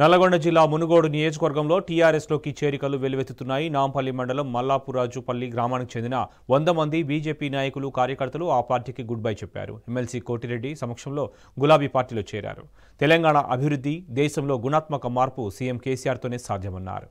నల్లగొండ జిల్లా మునుగోడు నియోజకవర్గంలో టీఆర్ఎస్లోకి చేరికలు వెలువెత్తుతున్నాయి నాంపల్లి మండలం మల్లాపురాజుపల్లి గ్రామానికి చెందిన వంద మంది బీజేపీ నాయకులు కార్యకర్తలు ఆ పార్టీకి గుడ్ బై చెప్పారు ఎమ్మెల్సీ కోటిరెడ్డి సమక్షంలో గులాబీ పార్టీలో చేరారు తెలంగాణ అభివృద్ధి దేశంలో గుణాత్మక మార్పు సీఎం కేసీఆర్తోనే సాధ్యమన్నారు